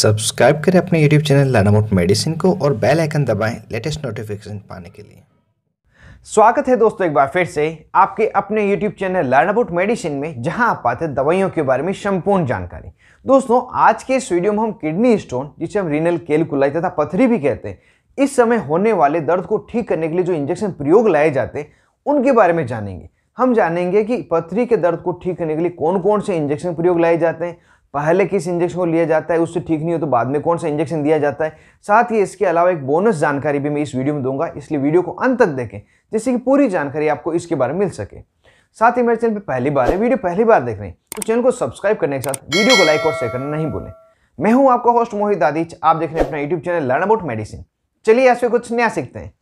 Subscribe करें अपने YouTube channel learn medicine को और बेल आइकन दबाएं लेटेस्ट नोटिफिकेशन पाने के लिए स्वागत है दोस्तों एक बार फिर से आपके अपने YouTube channel learn about medicine में जहां आप पाते दवाइयों के बारे में संपूर्ण जानकारी दोस्तों आज के इस वीडियो में हम किडनी स्टोन जिसे हम रीनल केलकुलाई तथा पथरी भी कहते हैं इस समय होने वाले दर्द को ठीक करने के लिए जो इंजेक्शन प्रयोग लाए जाते हैं उनके बारे में जानेंगे हम जानेंगे कि पथरी के दर्द को ठीक करने के लिए कौन कौन से इंजेक्शन प्रयोग लाए जाते हैं पहले किस इंजेक्शन को लिया जाता है उससे ठीक नहीं हो तो बाद में कौन सा इंजेक्शन दिया जाता है साथ ही इसके अलावा एक बोनस जानकारी भी मैं इस वीडियो में दूंगा इसलिए वीडियो को अंत तक देखें जिससे कि पूरी जानकारी आपको इसके बारे में मिल सके साथ ही मेरे चैनल पर पहली बार है वीडियो पहली बार देख रहे हैं तो चैनल को सब्सक्राइब करने के साथ वीडियो को लाइक और शेयर करना नहीं भूलें मैं हूं आपका होस्ट मोहित दादीच आप देख रहे हैं अपना YouTube channel learn about medicine चलिए ऐसे कुछ नया सीखते हैं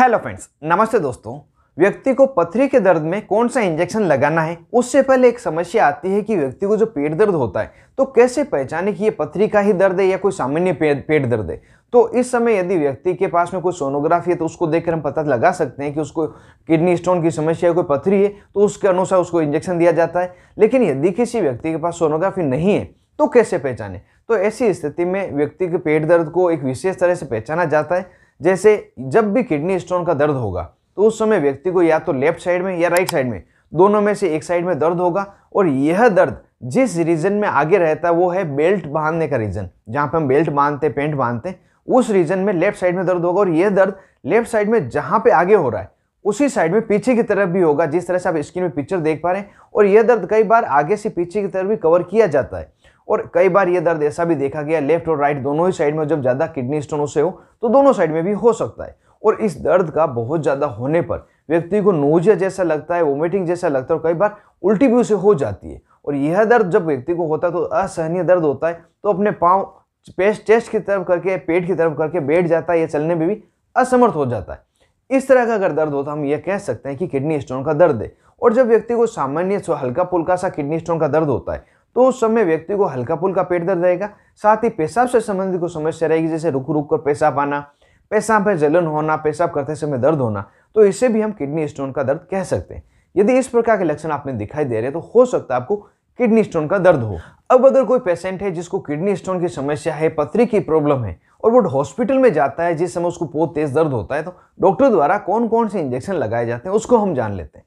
हेलो फ्रेंड्स नमस्ते दोस्तों व्यक्ति को पथरी के दर्द में कौन सा इंजेक्शन लगाना है उससे पहले एक समस्या आती है कि व्यक्ति को जो पेट दर्द होता है तो कैसे पहचाने कि ये पथरी का ही दर्द है या कोई सामान्य पेट पेट दर्द है तो इस समय यदि व्यक्ति के पास में कोई सोनोग्राफी है तो उसको देखकर हम पता लगा सकते हैं कि उसको किडनी स्टोन की समस्या है कोई पथरी है तो उसके अनुसार उसको इंजेक्शन दिया जाता है लेकिन यदि किसी व्यक्ति के पास सोनोग्राफी नहीं है तो कैसे पहचाने तो ऐसी स्थिति में व्यक्ति के पेट दर्द को एक विशेष तरह से पहचाना जाता है जैसे जब भी किडनी स्टोन का दर्द होगा तो उस समय व्यक्ति को या तो लेफ्ट साइड में या राइट साइड में दोनों में से एक साइड में दर्द होगा और यह दर्द जिस रीजन में आगे रहता है वो है बेल्ट बांधने का रीजन जहाँ पे हम बेल्ट बांधते पेंट बांधते उस रीजन में लेफ्ट साइड में दर्द होगा और यह दर्द लेफ्ट साइड में जहाँ पे आगे हो रहा है उसी साइड में पीछे की तरफ भी होगा जिस तरह से आप स्क्रीन में पिक्चर देख पा रहे हैं और यह दर्द कई बार आगे से पीछे की तरफ भी कवर किया जाता है और कई बार ये दर्द ऐसा भी देखा गया लेफ्ट और राइट दोनों ही साइड में जब ज़्यादा किडनी स्टोन से हो तो दोनों साइड में भी हो सकता है और इस दर्द का बहुत ज़्यादा होने पर व्यक्ति को नोजिया जैसा लगता है वोमिटिंग जैसा लगता है और कई बार उल्टी भी उसे हो जाती है और यह दर्द जब व्यक्ति को होता है तो असहनीय दर्द होता है तो अपने पाँव पेस्ट चेस्ट की तरफ करके पेट की तरफ करके बैठ जाता है या चलने में भी असमर्थ हो जाता है इस तरह का अगर दर्द होता तो हम यह कह सकते हैं कि किडनी स्टोन का दर्द है और जब व्यक्ति को सामान्य हल्का पुल्का सा किडनी स्टोन का दर्द होता है तो उस समय व्यक्ति को हल्का फुल्का पेट दर्द रहेगा साथ ही पेशाब से संबंधित कोई समस्या रहेगी जैसे रुक रुक कर पेशाब आना पेशाब में जलन होना पेशाब करते समय दर्द होना तो इसे भी हम किडनी स्टोन का दर्द कह सकते हैं यदि इस प्रकार के लक्षण आपने दिखाई दे रहे हैं तो हो सकता है आपको किडनी स्टोन का दर्द हो अब अगर कोई पेशेंट है जिसको किडनी स्टोन की समस्या है पथरी की प्रॉब्लम है और वो हॉस्पिटल में जाता है जिस समय उसको बहुत तेज दर्द होता है तो डॉक्टर द्वारा कौन कौन से इंजेक्शन लगाए जाते हैं उसको हम जान लेते हैं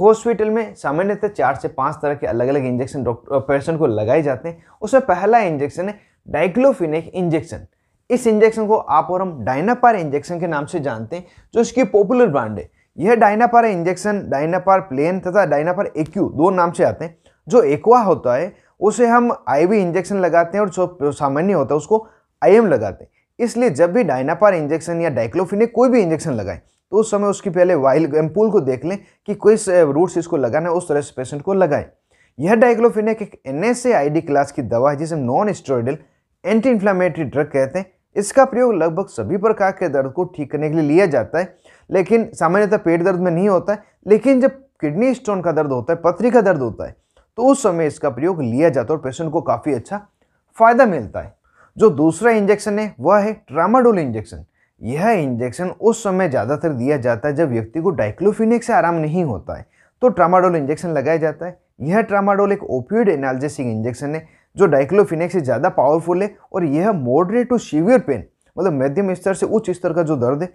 हॉस्पिटल में सामान्यतः चार से पाँच तरह के अलग अलग इंजेक्शन डॉक्टर पेशेंट को लगाए जाते हैं उसमें पहला इंजेक्शन है डाइक्लोफिनिक इंजेक्शन इस इंजेक्शन को आप और हम डायनापार इंजेक्शन के नाम से जानते हैं जो इसकी पॉपुलर ब्रांड है यह डायनापार इंजेक्शन डायनापार प्लेन तथा डायनापार एक्यू दो नाम से आते हैं जो एक्वा होता है उसे हम आईवी इंजेक्शन लगाते हैं और जो सामान्य होता है उसको आईएम लगाते हैं इसलिए जब भी डायनापार इंजेक्शन या डाइक्लोफिनिक कोई भी इंजेक्शन लगाएं तो उस समय उसकी पहले वाइल एम्पूल को देख लें कि किस रूट्स इसको लगाना है उस तरह से पेशेंट को लगाएं यह डाइग्लोफिनेक एक एन एस क्लास की दवा है जिसे non steroidal anti inflammatory drug कहते हैं इसका प्रयोग लगभग सभी प्रकार के दर्द को ठीक करने के लिए लिया जाता है लेकिन सामान्यतः पेट दर्द में नहीं होता है लेकिन जब किडनी स्टोन का दर्द होता है पथरी का दर्द होता है तो उस समय इसका प्रयोग लिया जाता है और पेशेंट को काफ़ी अच्छा फ़ायदा मिलता है जो दूसरा इंजेक्शन है वह है ट्रामाडोल इंजेक्शन यह इंजेक्शन उस समय ज़्यादातर दिया जाता है जब व्यक्ति को डाइक्लोफिनिक से आराम नहीं होता है तो ट्रामाडोल इंजेक्शन लगाया जाता है यह ट्रामाडोल एक ओपियोड एनाल्जेसिक इंजेक्शन है जो डाइक्लोफिनिक से ज़्यादा पावरफुल है और यह मॉडरेट टू सीवियर पेन मतलब मध्यम स्तर से उच्च स्तर का जो दर्द है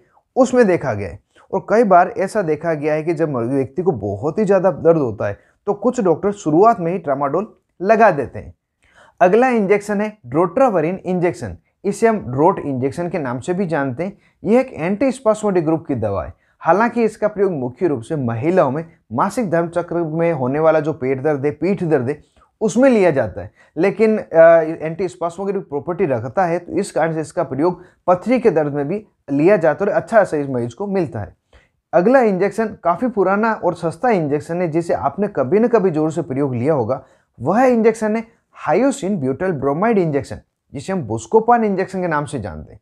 उसमें देखा गया है और कई बार ऐसा देखा गया है कि जब व्यक्ति को बहुत ही ज़्यादा दर्द होता है तो कुछ डॉक्टर शुरुआत में ही ट्रामाडोल लगा देते हैं अगला इंजेक्शन है ड्रोट्रावरिन इंजेक्शन इसे हम रोट इंजेक्शन के नाम से भी जानते हैं यह एक एंटी स्पास्मोटिक ग्रुप की दवा है हालांकि इसका प्रयोग मुख्य रूप से महिलाओं में मासिक धर्म चक्र में होने वाला जो पेट दर्द है पीठ दर्द है उसमें लिया जाता है लेकिन एंटी स्पास्मोगेटिक प्रॉपर्टी रखता है तो इस कारण से इसका प्रयोग पथरी के दर्द में भी लिया जाता है और अच्छा असर इस मरीज को मिलता है अगला इंजेक्शन काफ़ी पुराना और सस्ता इंजेक्शन है जिसे आपने कभी न कभी जोर से प्रयोग लिया होगा वह इंजेक्शन है हायोसिन ब्यूटल ब्रोमाइड इंजेक्शन जिसे हम बोस्कोपान इंजेक्शन के नाम से जानते हैं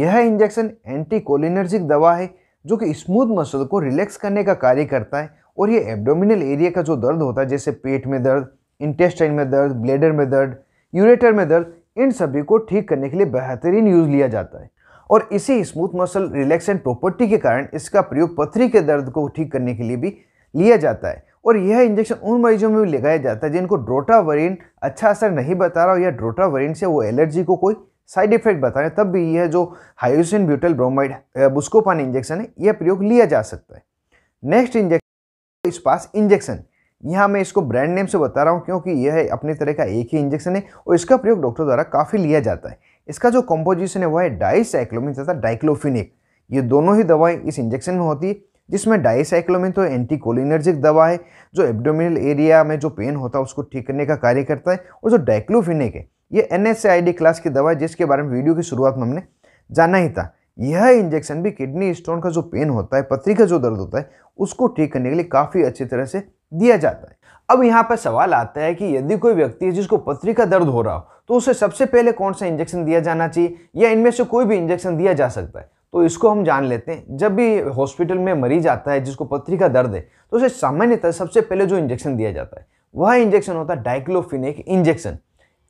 यह इंजेक्शन एंटी कोलिनर्जिक दवा है जो कि स्मूथ मसल को रिलैक्स करने का कार्य करता है और ये एब्डोमिनल एरिया का जो दर्द होता है जैसे पेट में दर्द इंटेस्टाइन में दर्द ब्लेडर में दर्द यूरेटर में दर्द इन सभी को ठीक करने के लिए बेहतरीन यूज़ लिया जाता है और इसी स्मूथ मसल रिलैक्सेंट प्रॉपर्टी के कारण इसका प्रयोग पथरी के दर्द को ठीक करने के लिए भी लिया जाता है और यह इंजेक्शन उन मरीजों में भी लगाया जाता है जिनको ड्रोटावरीन अच्छा असर नहीं बता रहा हो या ड्रोटावरीन से वो एलर्जी को कोई साइड इफेक्ट बता रहे तब भी यह जो hyoscine butyl bromide Buscopan injection है यह प्रयोग लिया जा सकता है नेक्स्ट इंजेक्शन इस पास इंजेक्शन यहाँ मैं इसको ब्रांड नेम से बता रहा हूँ क्योंकि यह अपनी तरह का एक ही इंजेक्शन है और इसका प्रयोग डॉक्टर द्वारा काफ़ी लिया जाता है इसका जो कंपोजिशन है वह है डाइसाइक्लोमिन तथा डाइक्लोफिनिक ये दोनों ही दवाएं इस इंजेक्शन में होती है जिसमें डाईसाइक्लोमिन तो एंटीकोलिनर्जिक दवा है जो एब्डोमिनल एरिया में जो पेन होता है उसको ठीक करने का कार्य करता है और जो डाइक्लोफिनिक है ये एन क्लास की दवा है जिसके बारे में वीडियो की शुरुआत में हमने जाना ही था यह इंजेक्शन भी किडनी स्टोन का जो पेन होता है पथरी का जो दर्द होता है उसको ठीक करने के लिए काफ़ी अच्छी तरह से दिया जाता है अब यहाँ पर सवाल आता है कि यदि कोई व्यक्ति है जिसको पथरी का दर्द हो रहा हो तो उसे सबसे पहले कौन सा इंजेक्शन दिया जाना चाहिए या इनमें से कोई भी इंजेक्शन दिया जा सकता है तो इसको हम जान लेते हैं जब भी हॉस्पिटल में मरीज आता है जिसको पथरी का दर्द है तो उसे सामान्यतः सबसे पहले जो इंजेक्शन दिया जाता है वह इंजेक्शन होता है डाइक्लोफिनिक इंजेक्शन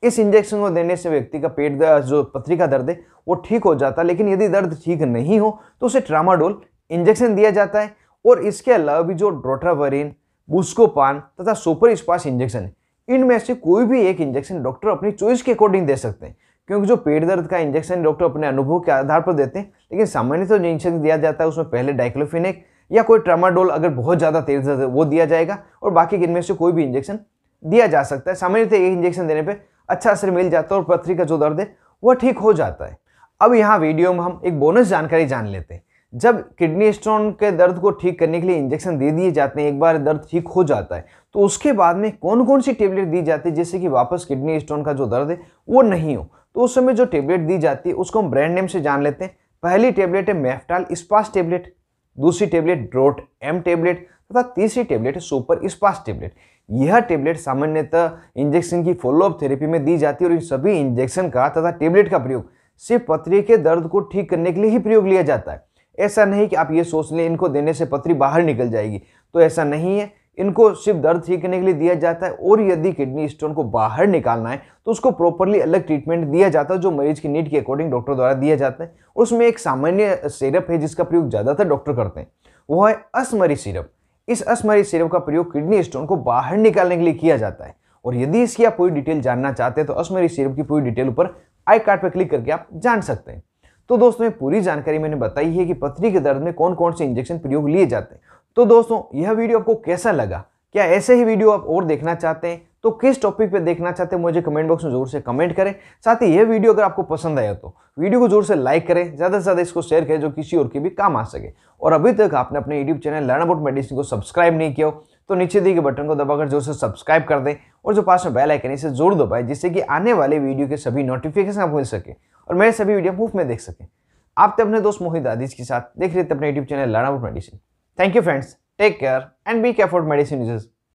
इस इंजेक्शन को देने से व्यक्ति का पेट जो पथरी का दर्द है वो ठीक हो जाता है लेकिन यदि दर्द ठीक नहीं हो तो उसे ट्रामाडोल इंजेक्शन दिया जाता है और इसके अलावा भी जो ड्रोट्रावरिन बुस्कोपान तथा सुपर स्पास इंजेक्शन है इनमें से कोई भी एक इंजेक्शन डॉक्टर अपनी चॉइस के अकॉर्डिंग दे सकते हैं क्योंकि जो पेट दर्द का इंजेक्शन डॉक्टर अपने अनुभव के आधार पर देते हैं लेकिन सामान्य तो जो इंजेक्शन दिया जाता है उसमें पहले डाइक्लोफिनेक या कोई ट्रामाडोल अगर बहुत ज़्यादा तेज दर्द वो दिया जाएगा और बाकी इनमें से कोई भी इंजेक्शन दिया जा सकता है सामान्यतः एक इंजेक्शन देने पर अच्छा असर मिल जाता है और पथरी का जो दर्द है वह ठीक हो जाता है अब यहाँ वीडियो में हम एक बोनस जानकारी जान लेते हैं जब किडनी स्टोन के दर्द को ठीक करने के लिए इंजेक्शन दे दिए जाते हैं एक बार दर्द ठीक हो जाता है तो उसके बाद में कौन कौन सी टेबलेट दी जाती है जिससे कि वापस किडनी स्टोन का जो दर्द है वो नहीं हो तो उस समय जो टेबलेट दी जाती है उसको हम ब्रांड नेम से जान लेते हैं पहली टेबलेट है मेफ्टाल स्पास टेबलेट दूसरी टेबलेट ड्रोट एम टेबलेट तथा तीसरी टेबलेट है सुपर इस्पास टेबलेट यह टेबलेट सामान्यतः इंजेक्शन की फॉलोअप थेरेपी में दी जाती है और इन सभी इंजेक्शन का तथा टेबलेट का प्रयोग सिर्फ पथरी के दर्द को ठीक करने के लिए ही प्रयोग लिया जाता है ऐसा नहीं कि आप ये सोच लें इनको देने से पथरी बाहर निकल जाएगी तो ऐसा नहीं है इनको सिर्फ दर्द ठीक करने के लिए दिया जाता है और यदि किडनी स्टोन को बाहर निकालना है तो उसको प्रॉपरली अलग ट्रीटमेंट दिया जाता है जो मरीज की नीड के अकॉर्डिंग डॉक्टर द्वारा दिया जाता है उसमें एक सामान्य सिरप है जिसका प्रयोग ज़्यादातर डॉक्टर करते हैं वो है असमरी सिरप इस असमरी सिरप का प्रयोग किडनी स्टोन को बाहर निकालने के लिए किया जाता है और यदि इसकी आप पूरी डिटेल जानना चाहते हैं तो असमरी सिरप की पूरी डिटेल ऊपर आई कार्ड पर क्लिक करके आप जान सकते हैं तो दोस्तों ये पूरी जानकारी मैंने बताई है कि पथरी के दर्द में कौन कौन से इंजेक्शन प्रयोग लिए जाते हैं तो दोस्तों यह वीडियो आपको कैसा लगा क्या ऐसे ही वीडियो आप और देखना चाहते हैं तो किस टॉपिक पे देखना चाहते हैं मुझे कमेंट बॉक्स में जरूर से कमेंट करें साथ ही यह वीडियो अगर आपको पसंद आया तो वीडियो को जरूर से लाइक करें ज़्यादा से ज़्यादा इसको शेयर करें जो किसी और के भी काम आ सके और अभी तक आपने अपने YouTube channel learn about medicine को सब्सक्राइब नहीं किया तो नीचे दिए गए बटन को दबाकर जोर से सब्सक्राइब कर दें और जो पास में बेल आइकन इसे जोर दबाएं जिससे कि आने वाले वीडियो के सभी नोटिफिकेशन आप मिल सके और मेरे सभी वीडियो मुफ्त में देख सकें आप तो अपने दोस्त मोहित आदिश के साथ देख रहे थे अपने YouTube channel learn about medicine Thank you friends. Take care and be careful medicine users.